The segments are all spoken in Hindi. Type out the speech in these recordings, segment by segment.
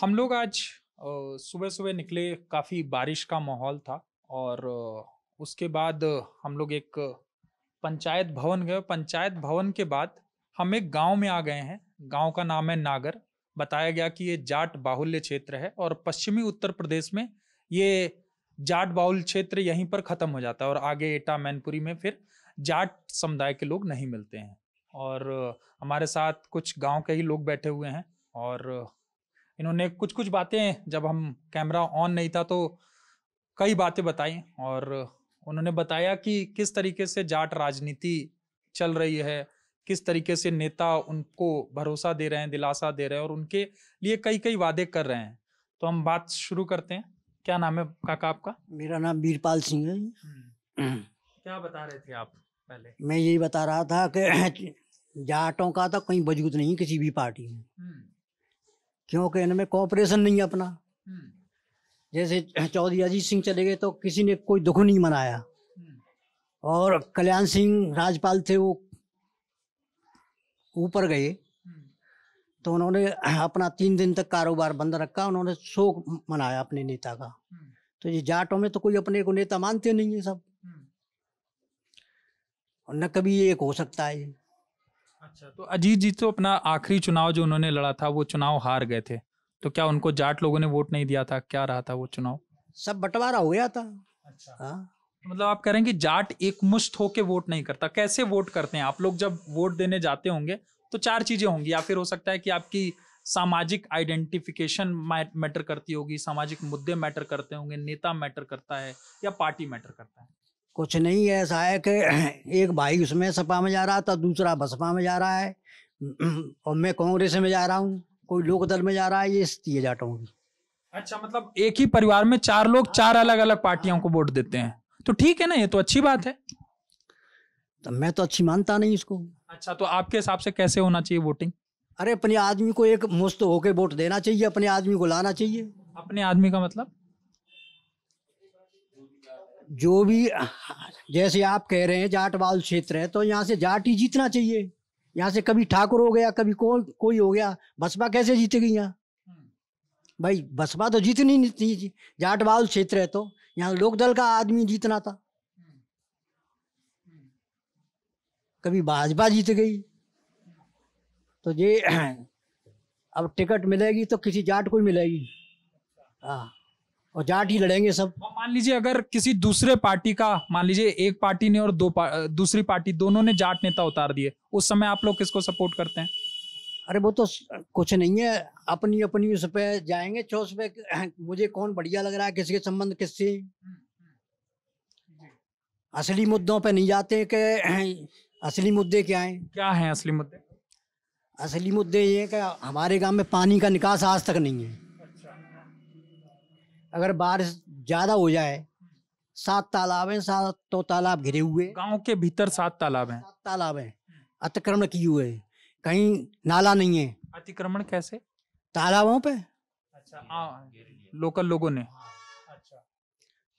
हम लोग आज सुबह सुबह निकले काफ़ी बारिश का माहौल था और उसके बाद हम लोग एक पंचायत भवन गए पंचायत भवन के बाद हम एक गांव में आ गए हैं गांव का नाम है नागर बताया गया कि ये जाट बाहुल्य क्षेत्र है और पश्चिमी उत्तर प्रदेश में ये जाट बाहुल क्षेत्र यहीं पर ख़त्म हो जाता है और आगे एटा मैनपुरी में फिर जाट समुदाय के लोग नहीं मिलते हैं और हमारे साथ कुछ गांव के ही लोग बैठे हुए हैं और इन्होंने कुछ कुछ बातें जब हम कैमरा ऑन नहीं था तो कई बातें बताई और उन्होंने बताया कि किस तरीके से जाट राजनीति चल रही है किस तरीके से नेता उनको भरोसा दे रहे हैं दिलासा दे रहे हैं और उनके लिए कई कई वादे कर रहे हैं तो हम बात शुरू करते हैं क्या नाम है काका आपका मेरा नाम वीरपाल सिंह है हम्म। क्या बता रहे थे आप पहले मैं यही बता रहा था कि जाटों का तो कहीं वजूद नहीं किसी भी पार्टी में क्योंकि इनमें कॉपरेशन नहीं है अपना हम्म। जैसे चौधरी अजीत सिंह चले गए तो किसी ने कोई दुख नहीं मनाया हम्म। और कल्याण सिंह राजपाल थे वो ऊपर गए हम्म। तो उन्होंने अपना तीन दिन तक कारोबार बंद रखा उन्होंने शोक मनाया अपने नेता का तो ये जाटों में तो कोई अपने को नेता मानते नहीं है सब और न कभी एक हो सकता है अच्छा तो अजीत जी तो अपना आखिरी चुनाव जो उन्होंने लड़ा था वो चुनाव हार गए थे तो क्या उनको जाट लोगों ने वोट नहीं दिया था क्या रहा था वो चुनाव सब बंटवारा हो गया था अच्छा हाँ। मतलब आप कह रहे हैं कि जाट एक मुश्त होके वोट नहीं करता कैसे वोट करते हैं आप लोग जब वोट देने जाते होंगे तो चार चीजें होंगी या फिर हो सकता है कि आपकी सामाजिक आइडेंटिफिकेशन मैटर करती होगी सामाजिक मुद्दे मैटर करते होंगे नेता मैटर करता है या पार्टी मैटर करता है कुछ नहीं है ऐसा है कि एक भाई उसमें सपा में जा रहा था दूसरा बसपा में जा रहा है और मैं कांग्रेस में जा रहा हूँ कोई लोक दल में जा रहा है ये स्थिति जाटों की अच्छा मतलब एक ही परिवार में चार लोग चार अलग अलग पार्टियों को वोट देते हैं तो ठीक है ना ये तो अच्छी बात है तो मैं तो अच्छी मानता नहीं इसको अच्छा तो आपके हिसाब से कैसे होना चाहिए वोटिंग अरे अपने आदमी को एक मुस्त होके वोट देना चाहिए अपने आदमी को लाना चाहिए अपने आदमी का मतलब जो भी जैसे आप कह रहे हैं जाटवाल क्षेत्र है तो यहाँ से जाट ही जीतना चाहिए यहाँ से कभी ठाकुर हो गया कभी को, कोई हो गया बसपा कैसे जीतेगी यहाँ भाई बसपा तो जीतनी नहीं थी जाटवाल क्षेत्र है तो यहाँ लोकदल का आदमी जीतना था कभी भाजपा जीत गई तो ये अब टिकट मिलेगी तो किसी जाट को ही मिलेगी हाँ और जाट ही लड़ेंगे सब मान लीजिए अगर किसी दूसरे पार्टी का मान लीजिए एक पार्टी ने और दो पार, दूसरी पार्टी दोनों ने जाट नेता उतार दिए उस समय आप लोग किसको सपोर्ट करते हैं अरे वो तो कुछ नहीं है अपनी अपनी उस पर जाएंगे चौस पे मुझे कौन बढ़िया लग रहा है किसके संबंध किससे हम्म, हम्म, असली मुद्दों पे नहीं जाते कि असली मुद्दे क्या हैं क्या हैं असली मुद्दे असली मुद्दे ये कि हमारे गांव में पानी का निकास आज तक नहीं है अगर बारिश ज्यादा हो जाए सात तालाब हैं सात तो तालाब घिरे हुए गांव के भीतर सात तालाब हैं सात तालाब हैं अतिक्रमण किए हुए कहीं नाला नहीं है अतिक्रमण कैसे तालाबों पे अच्छा आ, हाँ, लोकल लोगों ने अच्छा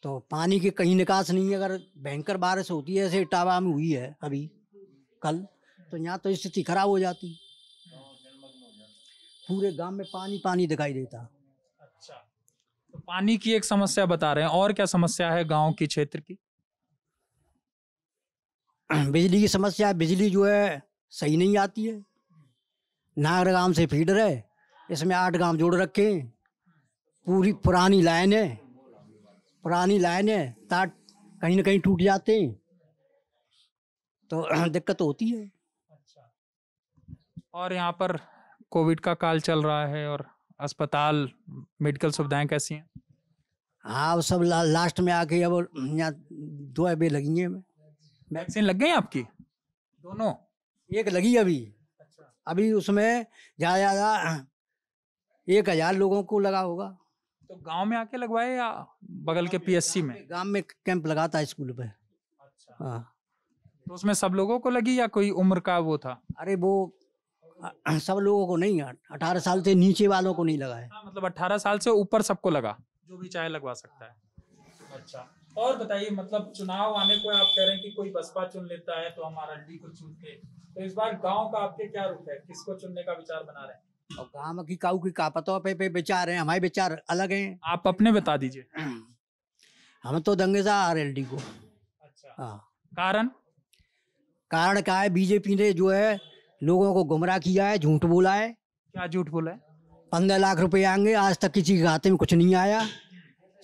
तो पानी के कहीं निकास नहीं है अगर भयंकर बारिश होती है ऐसे इटावा में हुई है अभी कल तो यहाँ तो स्थिति खराब हो जाती पूरे गांव में पानी पानी दिखाई देता पानी की एक समस्या बता रहे हैं और क्या समस्या है गांव की क्षेत्र की बिजली की समस्या बिजली जो है सही नहीं आती है नागर गांव से फीडर है इसमें आठ गांव जोड़ रखे हैं पूरी पुरानी लाइन है पुरानी लाइन है तार कहीं ना कहीं टूट जाते हैं तो दिक्कत होती है अच्छा। और यहाँ पर कोविड का काल चल रहा है और अस्पताल मेडिकल सुविधाएं कैसी हैं हाँ वो सब ला, लास्ट में आके अब यहाँ दो अभी लगी हैं वैक्सीन लग गई आपकी दोनों एक लगी अभी अच्छा। अभी उसमें ज़्यादा ज़्यादा एक हज़ार लोगों को लगा होगा तो गांव में आके लगवाए या बगल के पीएससी में गांव में कैंप लगा था स्कूल पे अच्छा। हाँ तो उसमें सब लोगों को लगी या कोई उम्र का वो था अरे वो सब लोगों को नहीं अठारह साल से नीचे वालों को नहीं लगा है आ, हाँ, मतलब अठारह साल से ऊपर सबको लगा जो भी चाहे लगवा सकता है अच्छा और बताइए मतलब चुनाव आने को आप कह रहे हैं कि कोई बसपा चुन लेता है तो हम आरएलडी को चुन के तो इस बार गांव का आपके क्या रुख है किसको चुनने का विचार बना रहे हैं और गांव की काऊ की कापतों पे पे विचार है हमारे विचार अलग हैं आप अपने बता दीजिए हम तो दंगे सा आर एल डी को अच्छा हाँ। कारण कारण क्या है बीजेपी ने जो है लोगों को गुमराह किया है झूठ बोला है क्या झूठ बोला है पंद्रह लाख रुपए आएंगे आज तक किसी के खाते में कुछ नहीं आया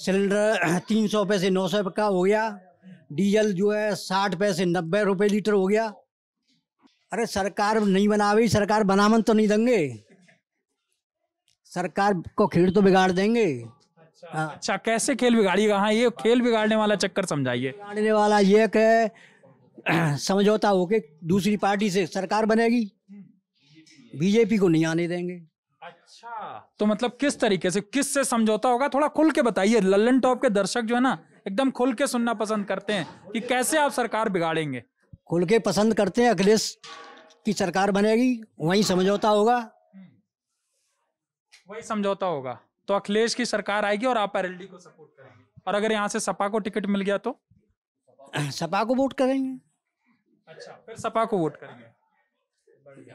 सिलेंडर तीन सौ पैसे नौ सौ का हो गया डीजल जो है साठ पैसे नब्बे रुपए लीटर हो गया अरे सरकार नहीं बनावी सरकार बनामन तो नहीं देंगे सरकार को खेल तो बिगाड़ देंगे अच्छा, अच्छा कैसे खेल बिगाड़िएगा कहा ये खेल बिगाड़ने वाला चक्कर समझाइए बिगाड़ने वाला ये है समझौता होके दूसरी पार्टी से सरकार बनेगी बीजेपी को नहीं आने देंगे अच्छा तो मतलब किस तरीके से किस से समझौता होगा थोड़ा खुल के बताइए लल्लन टॉप के दर्शक जो है ना एकदम खुल के सुनना पसंद करते हैं कि कैसे आप सरकार बिगाड़ेंगे खुल के पसंद करते हैं अखिलेश की सरकार बनेगी वही समझौता होगा वही समझौता होगा तो अखिलेश की सरकार आएगी और आप एलडी को सपोर्ट करेंगे और अगर यहाँ से सपा को टिकट मिल गया तो सपा को वोट करेंगे अच्छा फिर सपा को वोट करेंगे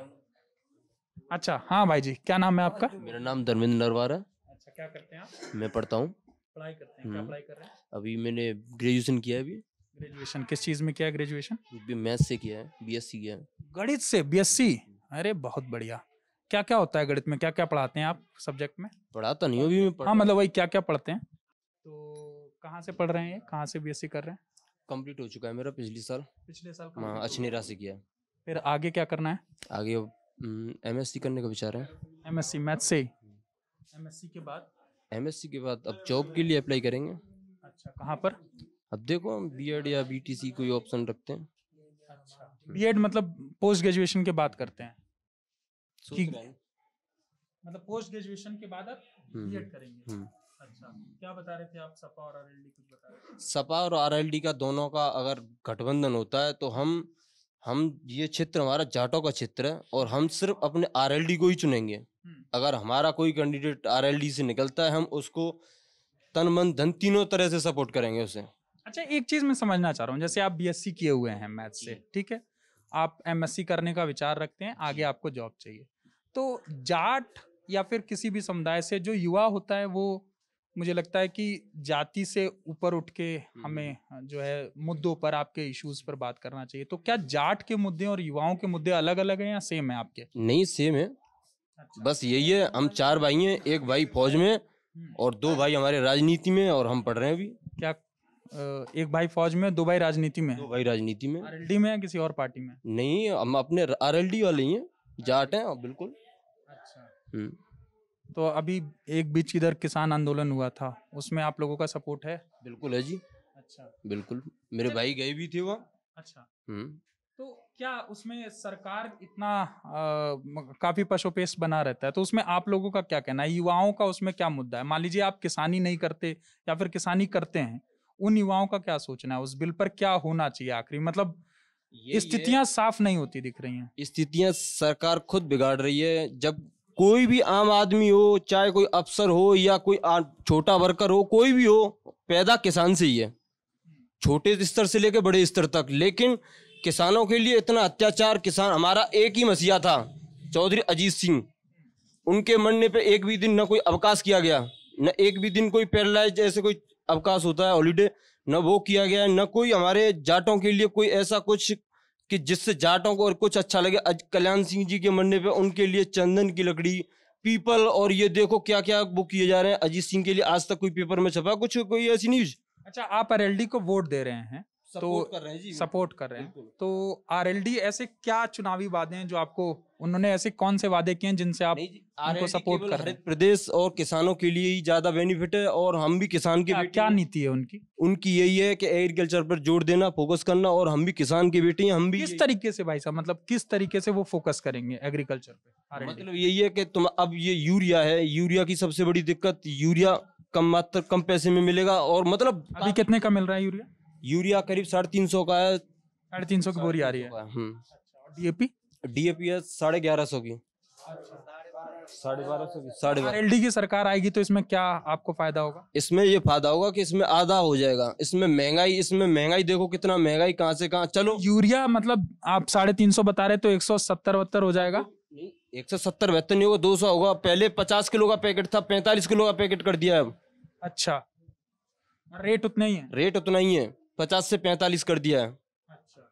अच्छा हाँ भाई जी क्या नाम है आपका मेरा नाम धर्मेंद्र नरवार है अच्छा क्या करते हैं आप मैं पढ़ता हूँ पढ़ाई करते हैं क्या हम्म। पढ़ाई कर रहे हैं अभी मैंने ग्रेजुएशन किया अभी ग्रेजुएशन किस चीज में किया ग्रेजुएशन मैथ से किया है बीएससी किया है गणित से बीएससी अरे बहुत बढ़िया क्या क्या होता है गणित में क्या क्या पढ़ाते हैं आप सब्जेक्ट में पढ़ाता नहीं अभी मैं हाँ मतलब वही क्या क्या पढ़ते हैं तो कहाँ से पढ़ रहे हैं कहाँ से बीएससी कर रहे हैं कंप्लीट हो चुका है मेरा पिछले साल पिछले साल हाँ अच्छी अछनेरा से किया फिर आगे क्या करना है आगे एम एस सी करने का विचार है एम एस सी मैथ से एम एस सी के बाद एम एस सी के बाद अब जॉब के लिए अप्लाई करेंगे अच्छा कहाँ पर अब देखो हम एड या बी टी सी कोई ऑप्शन रखते हैं अच्छा एड मतलब पोस्ट ग्रेजुएशन के बाद करते हैं कि मतलब पोस्ट ग्रेजुएशन के बाद आप बी एड हम्म, करेंगे हम्म। अच्छा क्या बता रहे थे आप सपा और आरएलडी सपा और का दोनों का अगर गठबंधन होता है तो हम हम ये क्षेत्र हमारा जाटों का क्षेत्र है और हम सिर्फ अपने आर को ही चुनेंगे हम्म। अगर हमारा कोई कैंडिडेट आर से निकलता है हम उसको तन मन धन तीनों तरह से सपोर्ट करेंगे उसे अच्छा एक चीज मैं समझना चाह रहा हूँ जैसे आप बी किए हुए हैं मैथ से ठीक है आप एम करने का विचार रखते हैं आगे आपको जॉब चाहिए तो जाट या फिर किसी भी समुदाय से जो युवा होता है वो मुझे लगता है कि जाति से ऊपर उठ के हमें हम्म। जो है मुद्दों पर आपके इश्यूज पर बात करना चाहिए तो क्या जाट के मुद्दे और युवाओं के मुद्दे अलग अलग हैं या सेम है आपके नहीं सेम है अच्छा। बस यही है हम चार भाई हैं एक भाई फौज में हम्म। और दो भाई हमारे राजनीति में और हम पढ़ रहे हैं अभी क्या एक भाई फौज में दो भाई राजनीति में दो भाई राजनीति में आरएलडी में या किसी और पार्टी में नहीं हम अपने आरएलडी वाले ही हैं जाट हैं बिल्कुल अच्छा हम्म। तो अभी एक बीच इधर किसान आंदोलन हुआ था उसमें आप लोगों का सपोर्ट है बिल्कुल है जी अच्छा बिल्कुल मेरे अच्छा। भाई गए भी थे वो अच्छा हम्म। तो क्या उसमें सरकार इतना आ, काफी पशुपेश बना रहता है तो उसमें आप लोगों का क्या कहना है युवाओं का उसमें क्या मुद्दा है मान लीजिए आप किसानी नहीं करते या फिर किसानी करते हैं उन युवाओं का क्या सोचना है उस बिल पर क्या होना चाहिए आखिरी मतलब स्थितियां साफ नहीं होती दिख रही हैं स्थितियां सरकार खुद बिगाड़ रही है जब कोई भी आम आदमी हो चाहे कोई अफसर हो या कोई छोटा वर्कर हो कोई भी हो पैदा किसान से ही है छोटे स्तर से लेकर बड़े स्तर तक लेकिन किसानों के लिए इतना अत्याचार किसान हमारा एक ही मसीहा था चौधरी अजीत सिंह उनके मरने पे एक भी दिन ना कोई अवकाश किया गया न एक भी दिन कोई पैरलाइज जैसे कोई अवकाश होता है हॉलीडे न वो किया गया न कोई हमारे जाटों के लिए कोई ऐसा कुछ कि जिससे जाटों को और कुछ अच्छा लगे कल्याण सिंह जी के मरने पे उनके लिए चंदन की लकड़ी पीपल और ये देखो क्या क्या बुक किए जा रहे हैं अजीत सिंह के लिए आज तक कोई पेपर में छपा कुछ कोई ऐसी न्यूज अच्छा आप आर को वोट दे रहे हैं तो कर रहे हैं जी सपोर्ट कर रहे हैं तो आरएलडी ऐसे क्या चुनावी वादे हैं जो आपको उन्होंने ऐसे कौन से वादे किए हैं जिनसे आप उनको सपोर्ट कर रहे हैं प्रदेश और किसानों के लिए ही ज्यादा बेनिफिट है और हम भी किसान के क्या नीति है उनकी उनकी यही है कि एग्रीकल्चर पर जोर देना फोकस करना और हम भी किसान के बेटे हैं हम भी किस तरीके से भाई साहब मतलब किस तरीके से वो फोकस करेंगे एग्रीकल्चर पर मतलब यही है कि तुम अब ये यूरिया है यूरिया की सबसे बड़ी दिक्कत यूरिया कम मात्रा कम पैसे में मिलेगा और मतलब अभी कितने का मिल रहा है यूरिया यूरिया करीब साढ़े तीन सौ का है साढ़े तीन सौ की बोरी आ रही है डीएपी डीएपी हम्म। है साढ़े ग्यारह सौ की साढ़े बारह सौ साढ़े बारह एलडी की सरकार आएगी तो इसमें क्या आपको फायदा होगा इसमें ये फायदा होगा कि इसमें आधा हो जाएगा इसमें महंगाई इसमें महंगाई देखो कितना महंगाई कहाँ से कहाँ चलो यूरिया मतलब आप साढ़े तीन सौ बता रहे तो एक सौ सत्तर बहत्तर हो जाएगा एक सौ सत्तर बहत्तर नहीं होगा दो सौ होगा पहले पचास किलो का पैकेट था पैंतालीस किलो का पैकेट कर दिया है अच्छा रेट उतना ही है रेट उतना ही है पचास से पैंतालीस कर दिया है अच्छा।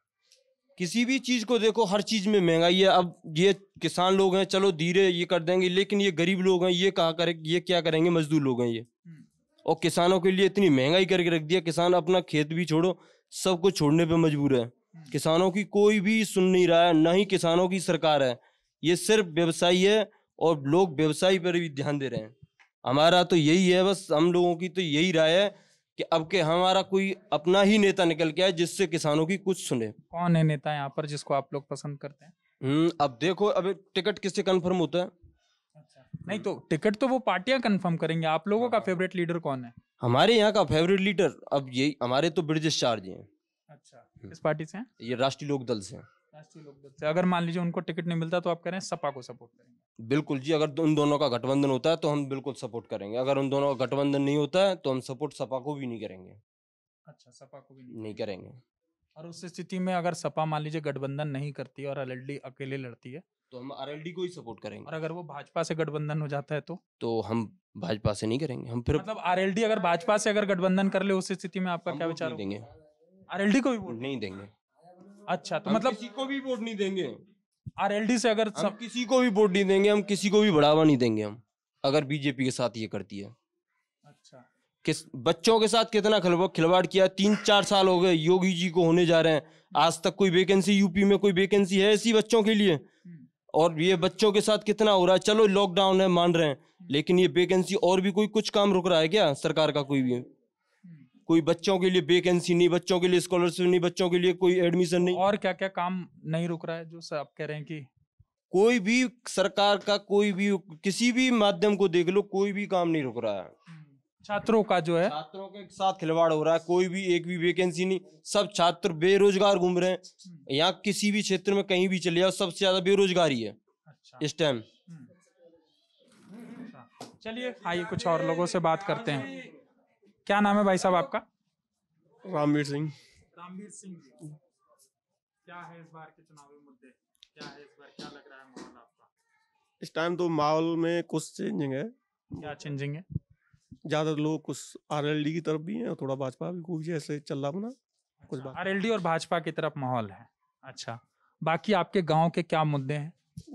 किसी भी चीज को देखो हर चीज में महंगाई है अब ये किसान लोग हैं चलो धीरे ये कर देंगे लेकिन ये गरीब लोग हैं ये कहा करे ये क्या करेंगे मजदूर लोग हैं ये हम्म। और किसानों के लिए इतनी महंगाई करके रख दिया किसान अपना खेत भी छोड़ो सब कुछ छोड़ने पर मजबूर है हम्म। किसानों की कोई भी सुन नहीं रहा है ना ही किसानों की सरकार है ये सिर्फ व्यवसायी है और लोग व्यवसाय पर भी ध्यान दे रहे हैं हमारा तो यही है बस हम लोगों की तो यही राय है कि अब के हमारा कोई अपना ही नेता निकल के आए जिससे किसानों की कुछ सुने कौन है नेता यहाँ पर जिसको आप लोग पसंद करते हैं हम्म अब देखो अब टिकट किससे कंफर्म होता है अच्छा नहीं तो टिकट तो वो पार्टियां कंफर्म करेंगे आप लोगों का फेवरेट हाँ। लीडर कौन है हमारे यहाँ का फेवरेट लीडर अब ये हमारे तो ब्रिजेश चार जी हैं अच्छा हम्म। किस पार्टी से हैं ये राष्ट्रीय लोक दल से हैं से अगर मान लीजिए उनको टिकट नहीं मिलता तो आप कह रहे हैं सपा को सपोर्ट करेंगे बिल्कुल जी अगर उन दोनों का गठबंधन होता है तो हम बिल्कुल सपोर्ट करेंगे अगर उन दोनों का गठबंधन नहीं होता है तो हम सपोर्ट सपा को भी नहीं करेंगे अच्छा सपा को भी नहीं, नहीं करेंगे और उस स्थिति में अगर सपा मान लीजिए गठबंधन नहीं करती और एल अकेले लड़ती है तो हम आर को ही सपोर्ट करेंगे और अगर वो भाजपा से गठबंधन हो जाता है तो तो हम भाजपा से नहीं करेंगे हम फिर मतलब आर अगर भाजपा से अगर गठबंधन कर ले उस स्थिति में आपका क्या विचार देंगे आर को भी नहीं देंगे अच्छा तो मतलब किसी को भी वोट नहीं देंगे आरएलडी से अगर सब किसी को भी वोट नहीं देंगे हम किसी को भी बढ़ावा नहीं देंगे हम अगर बीजेपी के साथ ये करती है अच्छा किस बच्चों के साथ कितना खिलवाड़ किया तीन चार साल हो गए योगी जी को होने जा रहे हैं आज तक कोई वैकेंसी यूपी में कोई वैकेंसी है ऐसी बच्चों के लिए हम्म। और ये बच्चों के साथ कितना हो रहा है चलो लॉकडाउन है मान रहे हैं लेकिन ये वैकेंसी और भी कोई कुछ काम रुक रहा है क्या सरकार का कोई भी कोई बच्चों के लिए वेकेंसी नहीं बच्चों के लिए स्कॉलरशिप नहीं बच्चों के लिए कोई एडमिशन नहीं और क्या क्या काम नहीं रुक रहा है जो आप कह रहे हैं कि कोई भी सरकार का कोई भी किसी भी माध्यम को देख लो कोई भी काम नहीं रुक रहा है हम्म, छात्रों का जो है छात्रों के साथ खिलवाड़ हो रहा है कोई भी एक भी वेकेंसी नहीं सब छात्र बेरोजगार घूम रहे हैं हम्म। यहाँ किसी भी क्षेत्र में कहीं भी चले जाओ सबसे ज्यादा बेरोजगारी है अच्छा। इस टाइम हम्म। अच्छा। चलिए आइए कुछ और लोगों से बात करते हैं क्या नाम है भाई साहब आपका रामवीर सिंह रामवीर सिंह क्या है इस बार के चुनावी मुद्दे क्या है इस बार क्या लग रहा है माहौल आपका इस टाइम तो माहौल में कुछ चेंजिंग है क्या चेंजिंग है ज्यादा लोग कुछ आरएलडी की तरफ भी हैं और थोड़ा भाजपा भी खूब जैसे चल रहा बना कुछ आरएलडी अच्छा, और भाजपा की तरफ माहौल है अच्छा बाकी आपके गांव के क्या मुद्दे हैं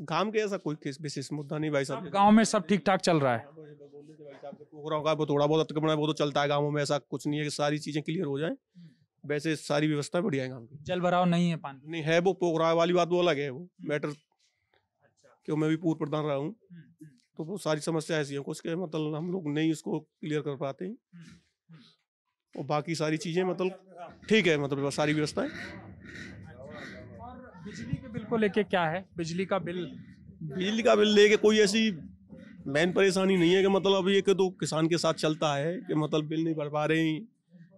गांव के ऐसा कोई केस विशेष मुद्दा नहीं भाई साहब गांव में सब ठीक ठाक चल रहा है हाँ, वो थोड़ा बहुत अतिक्रमण वो तो चलता है गाँव में ऐसा कुछ नहीं है कि सारी चीजें क्लियर हो जाए हम्म। वैसे सारी व्यवस्था बढ़िया है गाँव की जल भराव नहीं है पानी नहीं है वो पोखराव वाली बात वो अलग है वो मैटर हम्म। अच्छा। क्यों मैं भी पूर्व प्रधान रहा हूँ हम्म, तो वो सारी समस्या ऐसी है कुछ के मतलब हम लोग नहीं उसको क्लियर कर पाते और बाकी सारी तो चीजें मतलब हाँ। ठीक है मतलब सारी व्यवस्था है बिजली के बिल को लेके क्या है बिजली का बिल बिजली का बिल लेके कोई ऐसी मेन परेशानी नहीं है कि मतलब अभी एक तो किसान के साथ चलता है कि मतलब बिल नहीं भर पा रहे हैं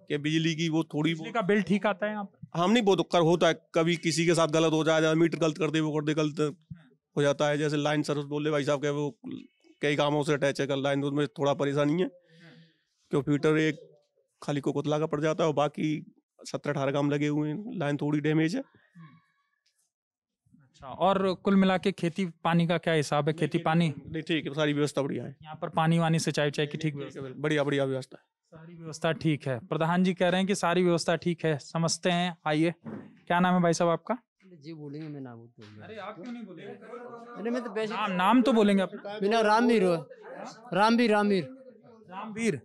कि बिजली की वो थोड़ी बिजली का बिल ठीक आता है हम हाँ, नहीं बहुत कर होता है कभी किसी के साथ गलत हो जाए मीटर गलत कर दे वो कर दे गलत हो जाता है जैसे लाइन सर्विस बोले भाई साहब के वो कई कामों से अटैच है लाइन उसमें थोड़ा परेशानी है क्यों फीटर एक खाली को कुतला का पड़ जाता है और बाकी सत्रह अठारह काम लगे हुए हैं लाइन थोड़ी डैमेज है अच्छा और कुल मिला के खेती पानी का क्या हिसाब है खेती पानी नहीं ठीक है सारी व्यवस्था बढ़िया है यहाँ पर पानी वानी सिंचाई उचाई की ठीक बढ़िया बढ़िया व्यवस्था है सारी व्यवस्था ठीक है प्रधान जी कह रहे हैं कि सारी व्यवस्था ठीक है समझते हैं आइए क्या नाम है भाई साहब आपका जी बोलेंगे मैं नाम अरे आप क्यों नहीं बोलेंगे अरे मैं तो बेशक नाम, नाम तो बोलेंगे आप मेरा रामवीर हो रामवीर रामवीर रामवीर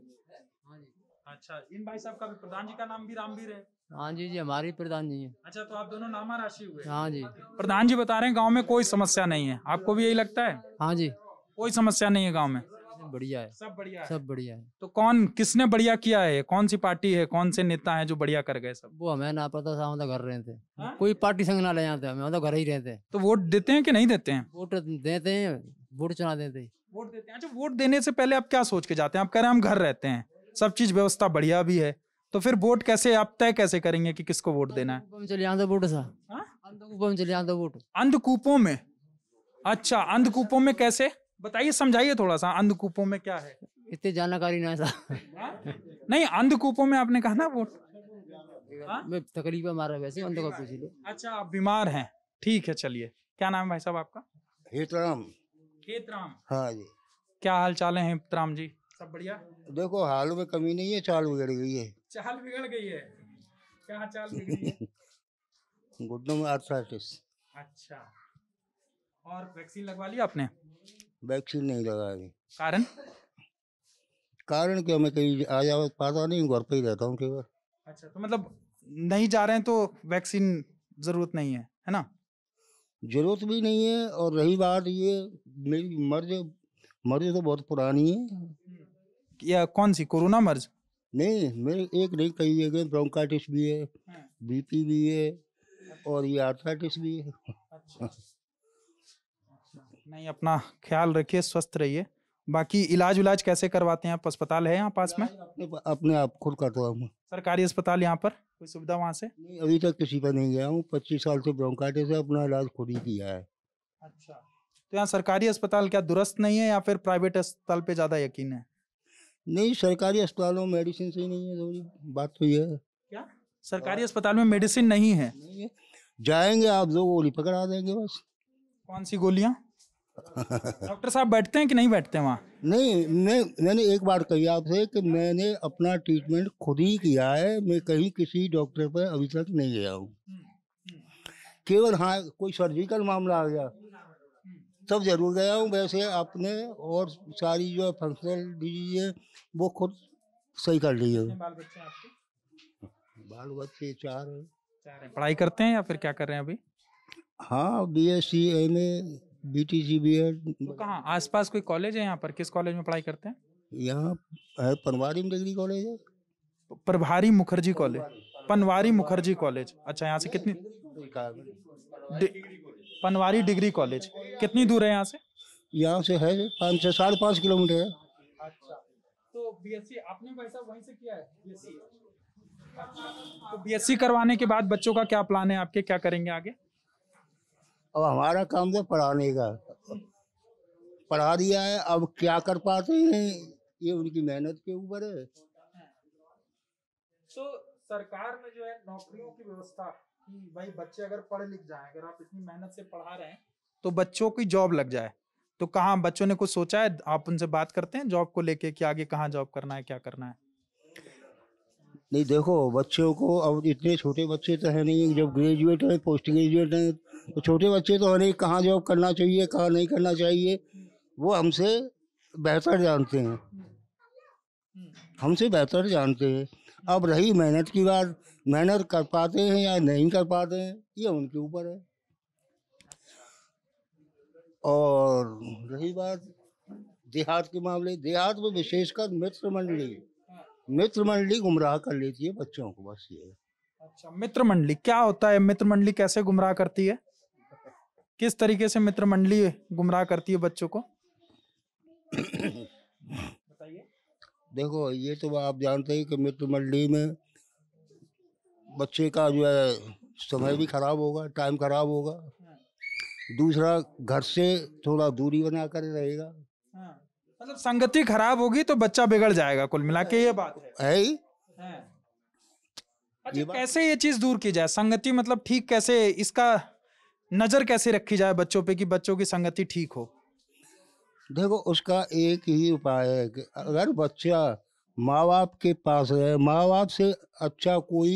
अच्छा इन भाई साहब का भी प्रधान जी का नाम भी रामवीर है हाँ जी जी हमारी प्रधान जी है अच्छा तो आप दोनों नामा राशि हुए हाँ जी प्रधान जी बता रहे हैं गांव में कोई समस्या नहीं है आपको भी यही लगता है हाँ जी कोई समस्या नहीं है गांव में बढ़िया है सब बढ़िया सब बढ़िया है तो कौन किसने बढ़िया किया है कौन सी पार्टी है कौन से नेता है जो बढ़िया कर गए सब वो हमें ना पता था हम तो घर रहते थे हाँ? कोई पार्टी संग ना ले जाते हम तो घर ही रहते तो वोट देते हैं कि नहीं देते हैं वोट देते हैं वोट चुना देते हैं वोट देते हैं अच्छा वोट देने से पहले आप क्या सोच के जाते हैं आप कह रहे हैं हम घर रहते हैं सब चीज व्यवस्था बढ़िया भी है तो फिर वोट कैसे आप तय कैसे करेंगे कि किसको वोट देना है हाँ? अंधकूपों में अच्छा अंधकूपों में कैसे बताइए समझाइए थोड़ा सा अंधकूपों में क्या है इतनी जानकारी ना सा हाँ? नहीं अंधकूपों में आपने कहा ना वोट हाँ? मैं तकलीफ हमारा वैसे अंधों का पूछ लो अच्छा आप बीमार हैं ठीक है चलिए क्या नाम है भाई साहब आपका हेतराम हेतराम हाँ जी क्या हाल चाल है हेतराम जी सब बढ़िया देखो हाल में कमी नहीं है चाल बिगड़ गई है चाल बिगड़ गई है क्या चाल बिगड़ी है आर्थराइटिस अच्छा और वैक्सीन लगवा लिया आपने वैक्सीन नहीं लगा अभी कारण कारण क्यों मैं कहीं आया पाता नहीं घर पे ही रहता हूँ अच्छा तो मतलब नहीं जा रहे हैं तो वैक्सीन जरूरत नहीं है है ना जरूरत भी नहीं है और रही बात ये मेरी मर्ज मर्ज तो बहुत पुरानी है हम्म। या कौन सी कोरोना मर्ज नहीं मेरे एक नहीं कई है ब्रोंकाइटिस भी है हाँ। बीपी भी है और ये आर्थराइटिस भी है अच्छा। नहीं अपना ख्याल रखिए स्वस्थ रहिए बाकी इलाज उलाज कैसे करवाते हैं आप अस्पताल है यहाँ पास में अपने अपने आप खुद करता हूँ सरकारी अस्पताल यहाँ पर कोई सुविधा वहाँ से नहीं अभी तक किसी पर नहीं गया हूँ पच्चीस साल से ब्रोंकाइटिस है अपना इलाज खुद ही किया है अच्छा तो यहाँ सरकारी अस्पताल क्या दुरुस्त नहीं है या फिर प्राइवेट अस्पताल पे ज़्यादा यकीन है नहीं सरकारी अस्पतालों में मेडिसिन सही नहीं है थोड़ी तो बात तो ये है क्या हाँ। सरकारी अस्पताल में मेडिसिन नहीं है जाएंगे आप दो गोली पकड़ा देंगे बस कौन सी गोलियाँ डॉक्टर साहब बैठते हैं कि नहीं बैठते वहाँ नहीं मैं मैंने एक बात कही आपसे कि मैंने अपना ट्रीटमेंट खुद ही किया है मैं कहीं किसी डॉक्टर पर अभी तक नहीं गया हूँ हम्म, हम्म। केवल हाँ कोई सर्जिकल मामला आ गया तब जरूर गया हूँ वैसे आपने और सारी जो फंक्शनल डिजीज है वो खुद सही कर ली है बाल बच्चे चार हैं पढ़ाई करते हैं या फिर क्या कर रहे हैं अभी हाँ B S C M A B T C B Ed कहाँ आस पास कोई कॉलेज है यहाँ पर किस कॉलेज में पढ़ाई करते हैं यहाँ है पनवारी डिग्री कॉलेज है प्रभारी मुखर्जी कॉलेज पनवारी मुखर्जी कॉलेज अच्छा यहाँ से कितनी पनवारी डिग्री कॉलेज कितनी दूर है यहाँ से यहाँ से है पाँच से साढ़े पाँच किलोमीटर है अच्छा, तो बी एस सी करवाने के बाद बच्चों का क्या प्लान है आपके क्या करेंगे आगे अब हमारा काम तो पढ़ाने का पढ़ा दिया है अब क्या कर पाते हैं ये उनकी मेहनत के ऊपर है तो सरकार में जो है नौकरियों की व्यवस्था कि भाई बच्चे अगर पढ़ लिख जाए अगर आप इतनी मेहनत से पढ़ा रहे हैं तो बच्चों की जॉब लग जाए तो कहाँ बच्चों ने कुछ सोचा है आप उनसे बात करते हैं जॉब को लेके कि आगे कहाँ जॉब करना है क्या करना है नहीं देखो बच्चों को अब इतने छोटे बच्चे तो है नहीं जब ग्रेजुएट हैं पोस्ट ग्रेजुएट हैं तो छोटे बच्चे तो हमें कहाँ जॉब करना चाहिए कहाँ नहीं करना चाहिए वो हमसे बेहतर जानते हैं हम्म। हमसे बेहतर जानते हैं अब रही मेहनत की बात मेहनत कर पाते हैं या नहीं कर पाते हैं ये उनके ऊपर है और रही बात देहात के मामले देहात में विशेषकर मित्र मंडली मित्र मंडली गुमराह कर लेती है बच्चों को बस ये अच्छा मित्र मंडली क्या होता है मित्र मंडली कैसे गुमराह करती है किस तरीके से मित्र मंडली गुमराह करती है बच्चों को बताइए देखो ये तो आप जानते हैं कि मित्र मंडली में बच्चे का जो है समय भी हाँ। खराब होगा टाइम खराब होगा हाँ। दूसरा घर से थोड़ा दूरी बना कर रहेगा हाँ। मतलब संगति खराब होगी तो बच्चा बिगड़ जाएगा कुल मिला के ये बात है, है? अच्छा, ये बात? कैसे ये चीज दूर की जाए संगति मतलब ठीक कैसे इसका नजर कैसे रखी जाए बच्चों पे कि बच्चों की संगति ठीक हो देखो उसका एक ही उपाय है कि अगर बच्चा माँ बाप के पास है माँ बाप से अच्छा कोई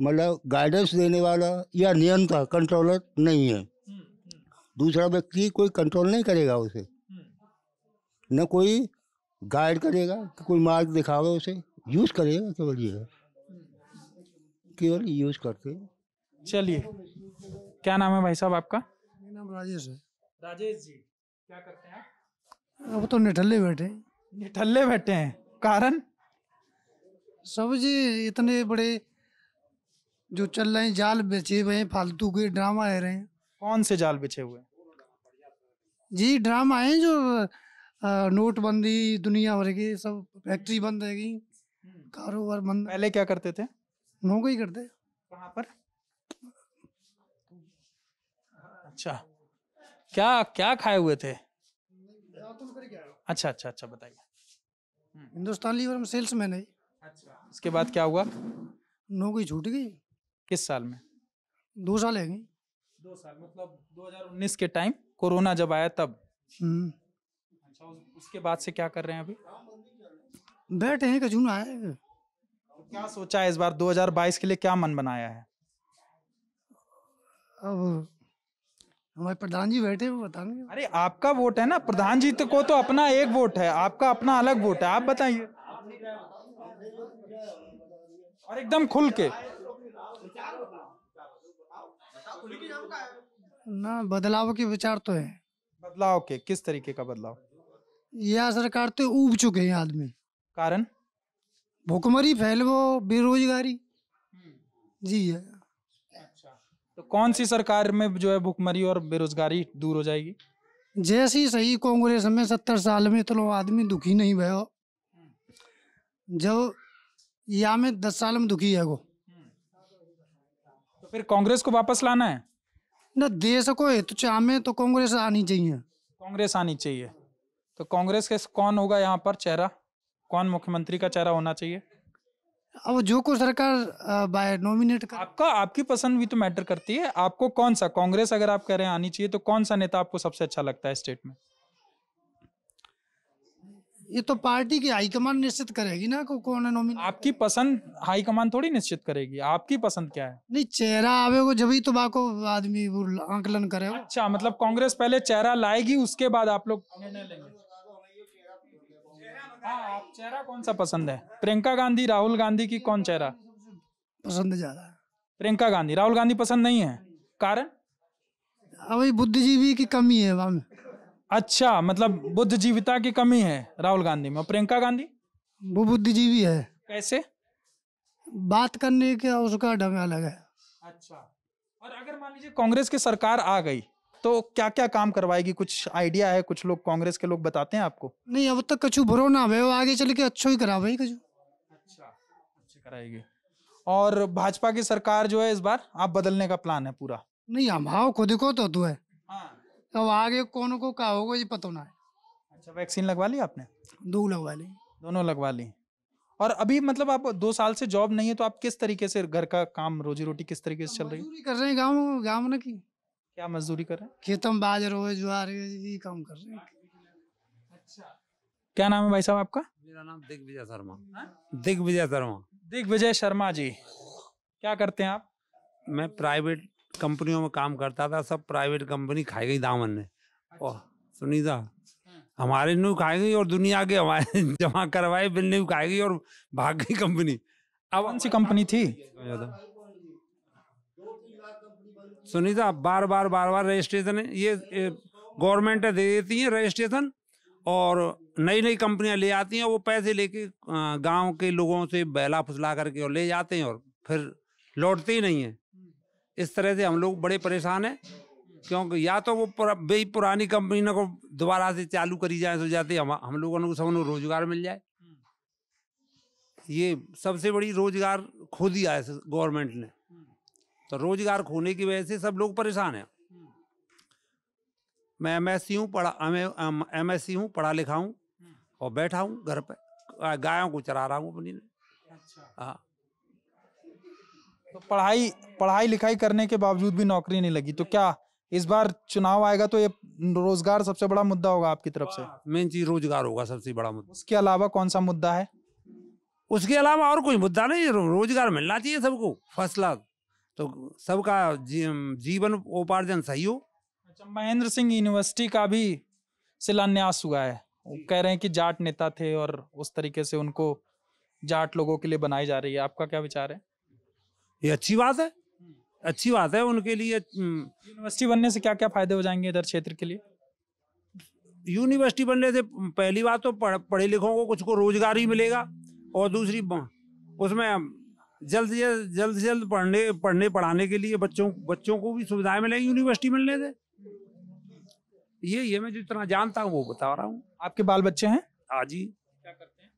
मतलब गाइडेंस देने वाला या नियंता कंट्रोलर नहीं है हम्म, हम्म। दूसरा व्यक्ति कोई कंट्रोल नहीं करेगा उसे हम्म। न कोई गाइड करेगा कि कोई मार्ग दिखावे उसे यूज़ करेगा केवल ये केवल यूज़ करते चलिए क्या नाम है भाई साहब आपका मेरा नाम राजेश है राजेश जी क्या करते हैं आप अब तो निठल्ले बैठे निठल्ले बैठे हैं कारण सब जी इतने बड़े जो चल रहे हैं जाल बेचे हुए हैं फालतू के ड्रामा है रहे हैं कौन से जाल बेचे हुए हैं जी ड्रामा है जो नोटबंदी दुनिया भर के सब फैक्ट्री बंद है कारोबार बंद पहले क्या करते थे नौकरी करते कहाँ पर अच्छा क्या क्या खाए हुए थे अच्छा अच्छा अच्छा बताइए हम्म। हिंदुस्तान लीवर में सेल्समैन है अच्छा इसके बाद क्या हुआ नौकरी छूट गई किस साल में दो साल है दो साल मतलब 2019 के टाइम कोरोना जब आया तब हम्म। अच्छा उसके बाद से क्या कर रहे हैं अभी बैठे हैं कजून आए तो क्या सोचा है इस बार 2022 के लिए क्या मन बनाया है अब हमारे प्रधान जी बैठे वो बताएंगे अरे आपका वोट है ना प्रधान जी तो को तो अपना एक वोट है आपका अपना अलग वोट है आप बताइए और एकदम खुल के ना बदलाव के विचार तो है बदलाव के किस तरीके का बदलाव यह सरकार तो उब चुके हैं आदमी कारण भुखमरी फैलवो बेरोजगारी जी है अच्छा तो कौन सी सरकार में जो है भुखमरी और बेरोजगारी दूर हो जाएगी जैसी सही कांग्रेस में सत्तर साल में तो आदमी दुखी नहीं भयो जब या में दस साल में दुखी है वो फिर कांग्रेस को वापस लाना है ना देश को हित तो चाहे तो कांग्रेस आनी चाहिए कांग्रेस आनी चाहिए तो कांग्रेस के कौन होगा यहाँ पर चेहरा कौन मुख्यमंत्री का चेहरा होना चाहिए अब जो को सरकार बाय नॉमिनेट कर आपका आपकी पसंद भी तो मैटर करती है आपको कौन सा कांग्रेस अगर आप कह रहे हैं आनी चाहिए तो कौन सा नेता आपको सबसे अच्छा लगता है स्टेट में ये तो पार्टी की हाईकमान निश्चित करेगी ना को कौन है नॉमिनेट आपकी पसंद हाईकमान थोड़ी निश्चित करेगी आपकी पसंद क्या है नहीं चेहरा आवे को जब ही तो बाको आदमी आंकलन करे अच्छा मतलब कांग्रेस पहले चेहरा लाएगी उसके बाद आप लोग निर्णय लेंगे हाँ, आप चेहरा कौन सा पसंद है प्रियंका गांधी राहुल गांधी की कौन चेहरा पसंद ज्यादा है प्रियंका गांधी राहुल गांधी पसंद नहीं है कारण अभी बुद्धिजीवी की कमी है वहां अच्छा मतलब बुद्धिजीविता की कमी है राहुल गांधी में प्रियंका गांधी वो बुद्धिजीवी है कैसे बात करने का उसका ढंग अलग है अच्छा और अगर मान लीजिए कांग्रेस की सरकार आ गई तो क्या क्या काम करवाएगी कुछ आइडिया है कुछ लोग कांग्रेस के लोग बताते हैं आपको नहीं अब तक कछु भरो ना वे आगे चल के अच्छो ही भाई कछु अच्छा कराएगी और भाजपा की सरकार जो है इस बार आप बदलने का प्लान है पूरा नहीं हम हाँ खुद को तो है अब आगे कौन को क्या होगा ये पता ना है अच्छा वैक्सीन लगवा ली आपने दो लगवा ली दोनों लगवा ली और अभी मतलब आप दो साल से जॉब नहीं है तो आप किस तरीके से घर का काम रोजी रोटी किस तरीके से चल रही है कर रहे हैं गाँव गाँव ना की क्या मजदूरी कर रहे हैं खेतम बाजर हो ज्वार ये काम कर रहे हैं अच्छा क्या नाम है भाई साहब आपका मेरा नाम दिग्विजय शर्मा हाँ? दिग्विजय शर्मा दिग्विजय शर्मा जी क्या करते हैं आप मैं प्राइवेट कंपनियों में काम करता था सब प्राइवेट कंपनी खाई गई दामन ने अच्छा। ओह सुनीता हाँ। हमारे नु खाई गई और दुनिया के हमारे जमा करवाए बिल ने खाई गई और भाग गई कंपनी अब कौन सी कंपनी थी सुनीता बार बार बार बार रजिस्ट्रेशन है ये, ये गवर्नमेंट दे देती है रजिस्ट्रेशन और नई नई कंपनियां ले आती हैं वो पैसे लेके गांव के लोगों से बहला फुसला करके और ले जाते हैं और फिर लौटते ही नहीं है इस तरह से हम लोग बड़े परेशान हैं क्योंकि या तो वो वही पुरानी कंपनी ना को दोबारा से चालू करी जाए तो जाते हम हम लोगों को सबको रोजगार मिल जाए ये सबसे बड़ी रोजगार खो दिया है गवर्नमेंट ने तो रोजगार खोने की वजह से सब लोग परेशान हैं मैं एम एस सी हूँ पढ़ा एम एस सी हूँ पढ़ा लिखा हूँ और बैठा हूँ घर पर गायों को चरा रहा हूँ अपनी अच्छा। हाँ तो पढ़ाई पढ़ाई लिखाई करने के बावजूद भी नौकरी नहीं लगी तो क्या इस बार चुनाव आएगा तो ये रोजगार सबसे बड़ा मुद्दा होगा आपकी तरफ से हाँ, मेन चीज रोजगार होगा सबसे बड़ा मुद्दा उसके अलावा कौन सा मुद्दा है उसके अलावा और कोई मुद्दा नहीं रोजगार मिलना चाहिए सबको फर्स्ट क्लास तो सबका जी, जीवन उपार्जन सही हो अच्छा महेंद्र सिंह यूनिवर्सिटी का भी शिलान्यास हुआ है वो कह रहे हैं कि जाट नेता थे और उस तरीके से उनको जाट लोगों के लिए बनाई जा रही है आपका क्या विचार है ये अच्छी बात है अच्छी बात है उनके लिए यूनिवर्सिटी हम्म। बनने से क्या क्या फायदे हो जाएंगे इधर क्षेत्र के लिए यूनिवर्सिटी बनने से पहली बात तो पढ़, पढ़े लिखों को कुछ को रोजगार ही मिलेगा और दूसरी उसमें जल्द जल्द जल्द जल्द पढ़ने पढ़ने पढ़ाने के लिए बच्चों बच्चों को भी सुविधाएं मिलेंगी यूनिवर्सिटी मिलने से ये ये मैं जितना जानता हूँ वो बता रहा हूँ आपके बाल बच्चे हैं हाँ जी क्या करते हैं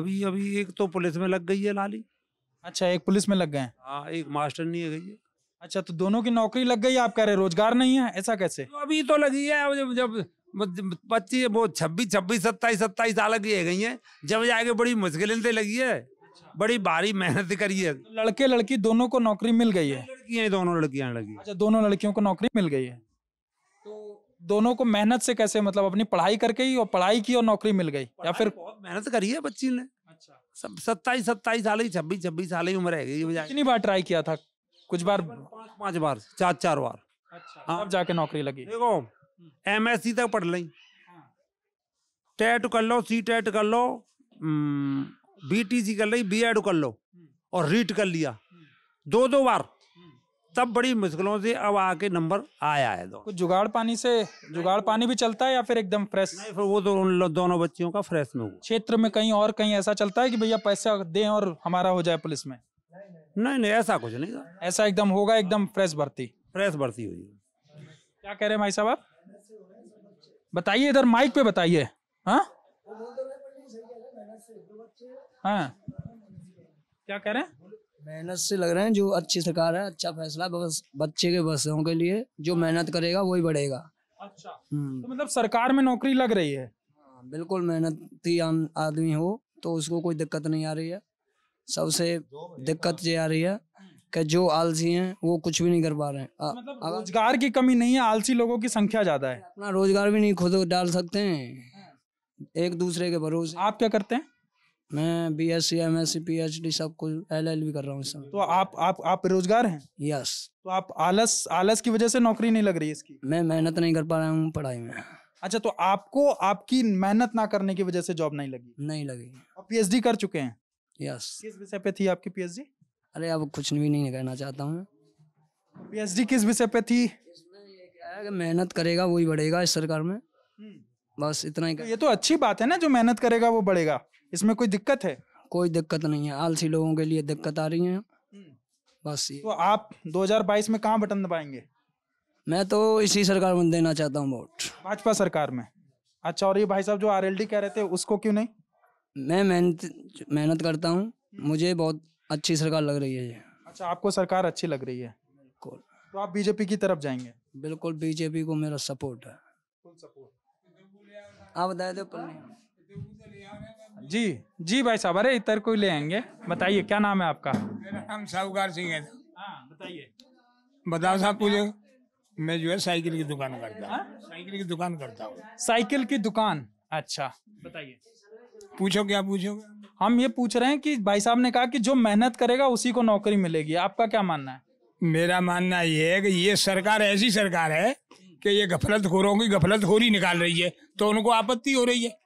अभी अभी एक तो पुलिस में लग गई है लाली अच्छा एक पुलिस में लग गए हाँ एक मास्टर नहीं है गई अच्छा तो दोनों की नौकरी लग गई आप कह रहे रोजगार नहीं है ऐसा कैसे तो अभी तो लगी है जब जब पच्चीस वो छब्बीस छब्बीस सत्ताईस सत्ताईस साल की है गई है जब जाके बड़ी मुश्किलें से लगी है अच्छा। बड़ी भारी मेहनत करी है तो लड़के लड़की दोनों को नौकरी मिल गई है लड़कियां दोनों लड़कियां लगी अच्छा दोनों लड़कियों को नौकरी मिल गई है तो दोनों को मेहनत से कैसे मतलब अपनी पढ़ाई करके ही और पढ़ाई की और नौकरी मिल गई या फिर बहुत मेहनत करी है बच्ची ने सत्ताईस सत्ताईस साल ही छब्बीस छब्बीस साल ही उम्र है कितनी बार ट्राई किया था कुछ बार पांच पांच बार चार चार बार अच्छा हाँ जाके नौकरी लगी देखो एम एस सी तक पढ़ ली टेट हाँ। कर लो सी टेट कर लो बी टी सी कर ली बी एड कर लो हम्म। और रीट कर लिया हम्म। दो दो बार तब बड़ी मुश्किलों से अब आके नंबर आया है कुछ जुगाड़ पानी से जुगाड़ पानी भी चलता है या फिर एकदम फ्रेश नहीं फिर वो तो उन दोनों बच्चियों का फ्रेश में हुआ क्षेत्र में कहीं और कहीं ऐसा चलता है कि भैया पैसा दें और हमारा हो जाए पुलिस में नहीं नहीं ऐसा कुछ नहीं था ऐसा एकदम होगा एकदम फ्रेश भर्ती फ्रेश भर्ती हुई क्या कह रहे हैं भाई साहब आप बताइए इधर माइक पे बताइए हाँ हाँ क्या कह रहे हैं मेहनत से लग रहे हैं जो अच्छी सरकार है अच्छा फैसला बस बच्चे के बसों के लिए जो मेहनत करेगा वही बढ़ेगा अच्छा हम्म। तो मतलब सरकार में नौकरी लग रही है आ, हाँ, बिल्कुल मेहनती आदमी हो तो उसको कोई दिक्कत नहीं आ रही है सबसे दिक्कत ये आ रही है कि जो आलसी हैं वो कुछ भी नहीं कर पा रहे हैं मतलब रोजगार की कमी नहीं है आलसी लोगों की संख्या ज्यादा है अपना रोजगार भी नहीं खुद डाल सकते हैं हाँ। एक दूसरे के भरोसे आप क्या करते हैं मैं B S C M S C P H D सब कुछ एल एल भी कर रहा हूँ इस समय तो आप आप आप बेरोजगार हैं यस तो आप आलस आलस की वजह से नौकरी नहीं लग रही इसकी मैं मेहनत नहीं कर पा रहा हूँ पढ़ाई में अच्छा तो आपको आपकी मेहनत ना करने की वजह से जॉब नहीं लगी नहीं लगी आप डी कर चुके हैं यस किस विषय पे थी आपकी पी एच डी अरे अब कुछ भी नहीं कहना चाहता हूँ पी एच डी किस विषय पे थी मेहनत करेगा वही बढ़ेगा इस सरकार में हम्म। बस इतना ही तो ये तो अच्छी बात है ना जो मेहनत करेगा वो बढ़ेगा इसमें कोई दिक्कत है कोई दिक्कत नहीं है आलसी लोगों के लिए दिक्कत आ रही है बस ये तो आप 2022 में कहाँ बटन दबाएंगे मैं तो इसी सरकार में देना चाहता हूँ वोट भाजपा सरकार में अच्छा और ये भाई साहब जो आर कह रहे थे उसको क्यों नहीं मैं मेहनत मेहनत करता हूँ मुझे बहुत अच्छी सरकार लग रही है ये अच्छा आपको सरकार अच्छी लग रही है बिल्कुल तो आप बीजेपी की तरफ जाएंगे बिल्कुल बीजेपी को मेरा सपोर्ट है फुल सपोर्ट आप बताए दो जी जी भाई साहब अरे इतर कोई ले आएंगे बताइए क्या नाम है आपका मेरा नाम साहूकार सिंह है हाँ, बताइए बताओ साहब पूछे मैं जो है साइकिल की दुकान करता हूँ हाँ? साइकिल की दुकान करता हूँ साइकिल की दुकान अच्छा बताइए पूछो क्या पूछो हम ये पूछ रहे हैं कि भाई साहब ने कहा कि जो मेहनत करेगा उसी को नौकरी मिलेगी आपका क्या मानना है मेरा मानना ये है कि ये सरकार ऐसी सरकार है कि ये गफलत खोरों की गफलत खोरी निकाल रही है तो उनको आपत्ति हो रही है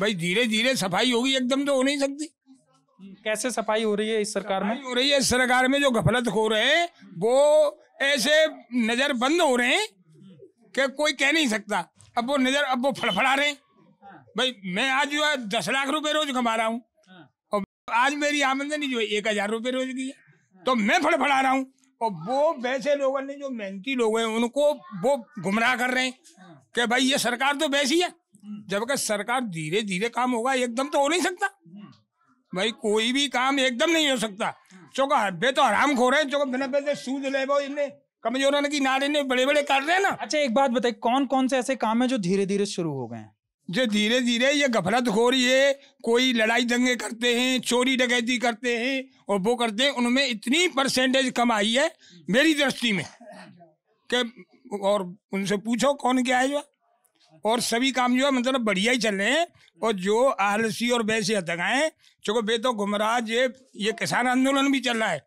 भाई धीरे धीरे सफाई होगी एकदम तो हो नहीं सकती कैसे सफाई हो रही है इस सरकार में हो रही है इस सरकार में जो गफलत हो रहे हैं वो ऐसे नजर बंद हो रहे हैं कि कोई कह नहीं सकता अब वो नजर अब वो फड़फड़ा रहे भाई मैं आज जो है दस लाख रुपए रोज कमा रहा हूँ और आज मेरी आमदनी जो है एक हजार रुपये रोज की है तो मैं फड़फड़ा रहा हूँ और वो वैसे लोगों ने जो मेहनती लोग हैं उनको वो गुमराह कर रहे हैं कि भाई ये सरकार तो वैसी है जबकि सरकार धीरे धीरे काम होगा एकदम तो हो नहीं सकता भाई कोई भी काम एकदम नहीं हो सकता चौको हब्बे तो आराम खो रहे हैं चौको बिना पैसे सूझ ले इनने कमजोर की नारे ने बड़े बड़े कर रहे हैं ना अच्छा एक बात बताइए कौन कौन से ऐसे काम है जो धीरे धीरे शुरू हो गए हैं जो धीरे धीरे ये गफलत हो रही है कोई लड़ाई दंगे करते हैं चोरी डकैती करते हैं और वो करते हैं उनमें इतनी परसेंटेज कम आई है मेरी दृष्टि में के और उनसे पूछो कौन क्या है जो और सभी काम जो है मतलब बढ़िया ही चल रहे हैं और जो आलसी और वैसे हतकाएं चूंकि बे तो गुमराह ये ये किसान आंदोलन भी चल रहा है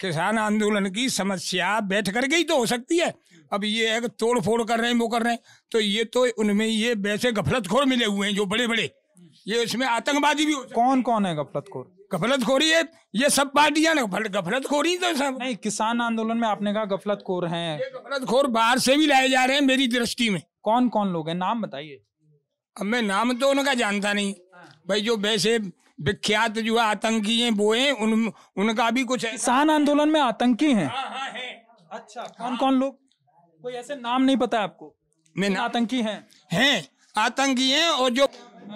किसान आंदोलन की समस्या बैठ करके ही तो हो सकती है अब ये है कि तोड़ फोड़ कर रहे हैं वो कर रहे हैं तो ये तो उनमें ये वैसे गफलतखोर मिले हुए हैं जो बड़े बड़े ये इसमें आतंकवादी भी कौन कौन है गफलतखोर गफलत खोरी है ये सब पार्टियां ना गफलत खोरी तो सब नहीं किसान आंदोलन में आपने कहा गफलत खोर है गफलत खोर बाहर से भी लाए जा रहे हैं मेरी दृष्टि में कौन कौन लोग हैं नाम बताइए अब मैं नाम तो उनका जानता नहीं हाँ। भाई जो वैसे विख्यात जो आतंकी हैं वो हैं उन उनका भी कुछ किसान आंदोलन में आतंकी हैं हाँ, हाँ, है। अच्छा कौन कौन लोग कोई ऐसे नाम नहीं पता आपको मैं आतंकी हैं हैं आतंकी हैं और जो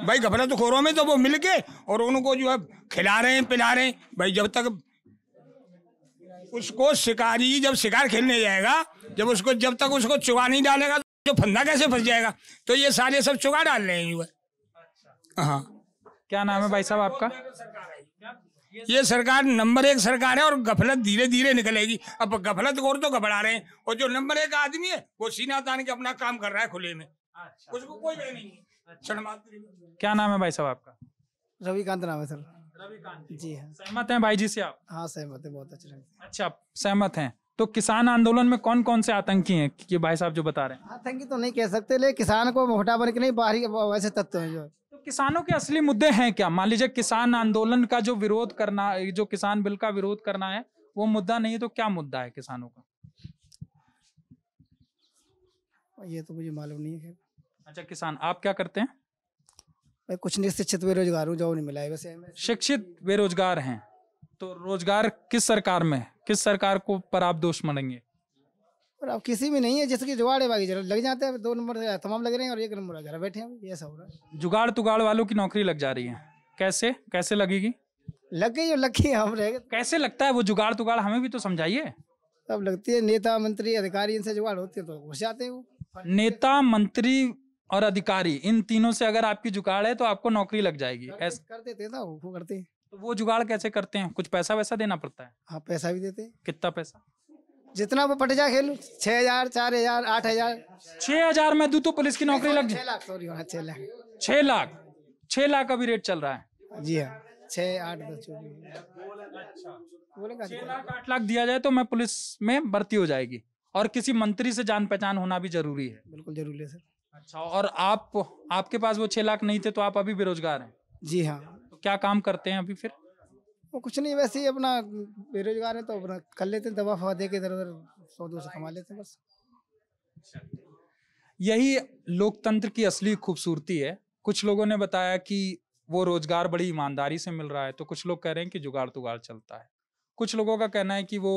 भाई घबरा तो खोरों में तो वो मिल के और उनको जो है खिला रहे हैं पिला रहे हैं भाई जब तक उसको शिकारी जब शिकार खेलने जाएगा जब उसको जब तक उसको चुगा नहीं डालेगा तो जो फंदा कैसे फंस जाएगा तो ये सारे सब चुगा डाल रहे हैं युवा अच्छा। हाँ क्या नाम है भाई साहब आपका ये सरकार नंबर एक सरकार है और गफलत धीरे धीरे निकलेगी अब गफलत गोर तो घबरा रहे हैं और जो नंबर एक आदमी है वो सीना तान के अपना काम कर रहा है खुले में अच्छा। उसको कोई नहीं है अच्छा। क्या नाम है भाई साहब आपका रविकांत नाम है सर रविकांत जी हाँ सहमत हैं भाई जी से आप हाँ सहमत है बहुत अच्छे अच्छा सहमत हैं तो किसान आंदोलन में कौन कौन से आतंकी हैं कि भाई साहब जो बता रहे हैं आतंकी तो नहीं कह सकते लेकिन किसान को मोटा बन के नहीं बाहरी वैसे तत्व है जो तो किसानों के असली मुद्दे हैं क्या मान लीजिए किसान आंदोलन का जो विरोध करना जो किसान बिल का विरोध करना है वो मुद्दा नहीं है तो क्या मुद्दा है किसानों का ये तो मुझे मालूम नहीं है अच्छा किसान आप क्या करते हैं मैं कुछ नहीं शिक्षित बेरोजगार हूँ जॉब नहीं मिला है वैसे शिक्षित बेरोजगार हैं तो रोजगार किस सरकार में किस सरकार को पर आप दोष मनेंगे पर आप किसी में नहीं है जैसे कि जुगाड़े बागी लग जाते हैं दो नंबर तमाम लग रहे हैं और एक नंबर घर बैठे हैं ये सब जुगाड़ तुगाड़ वालों की नौकरी लग जा रही है कैसे कैसे लगेगी लग गई और लगी हम रह गए कैसे लगता है वो जुगाड़ तुगाड़ हमें भी तो समझाइए तब लगती है नेता मंत्री अधिकारी इनसे जुगाड़ होती है तो घुस जाते हैं वो नेता मंत्री और अधिकारी इन तीनों से अगर आपकी जुगाड़ है तो आपको नौकरी लग जाएगी ऐसा कर देते ना वो करते तो वो जुगाड़ कैसे करते हैं कुछ पैसा वैसा देना पड़ता है हाँ पैसा भी देते हैं कितना पैसा जितना वो पट जाए खेल छह हजार चार हजार आठ हजार छह हजार में दू तो पुलिस की नौकरी लग जाए हाँ, छह लाख छह लाख छह लाख अभी रेट चल रहा है जी हाँ छह आठ दस अच्छा। लाख आठ लाख दिया जाए तो मैं पुलिस में भर्ती हो जाएगी और किसी मंत्री से जान पहचान होना भी जरूरी है बिल्कुल जरूरी है सर अच्छा और आप आपके पास वो छह लाख नहीं थे तो आप अभी बेरोजगार हैं जी हाँ तो क्या काम करते हैं अभी फिर वो कुछ नहीं वैसे ही अपना बेरोजगार है तो अपना कर लेते हैं दवा फवा दे के इधर उधर सौ दो सौ कमा लेते हैं बस यही लोकतंत्र की असली खूबसूरती है कुछ लोगों ने बताया कि वो रोजगार बड़ी ईमानदारी से मिल रहा है तो कुछ लोग कह रहे हैं कि जुगाड़ तुगाड़ चलता है कुछ लोगों का कहना है कि वो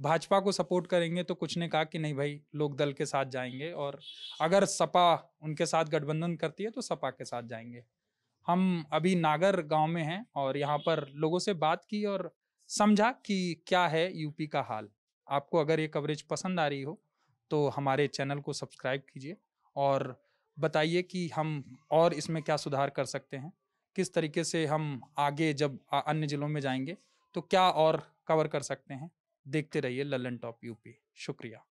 भाजपा को सपोर्ट करेंगे तो कुछ ने कहा कि नहीं भाई लोग दल के साथ जाएंगे और अगर सपा उनके साथ गठबंधन करती है तो सपा के साथ जाएंगे हम अभी नागर गांव में हैं और यहाँ पर लोगों से बात की और समझा कि क्या है यूपी का हाल आपको अगर ये कवरेज पसंद आ रही हो तो हमारे चैनल को सब्सक्राइब कीजिए और बताइए कि हम और इसमें क्या सुधार कर सकते हैं किस तरीके से हम आगे जब अन्य ज़िलों में जाएंगे तो क्या और कवर कर सकते हैं देखते रहिए ललन टॉप यूपी शुक्रिया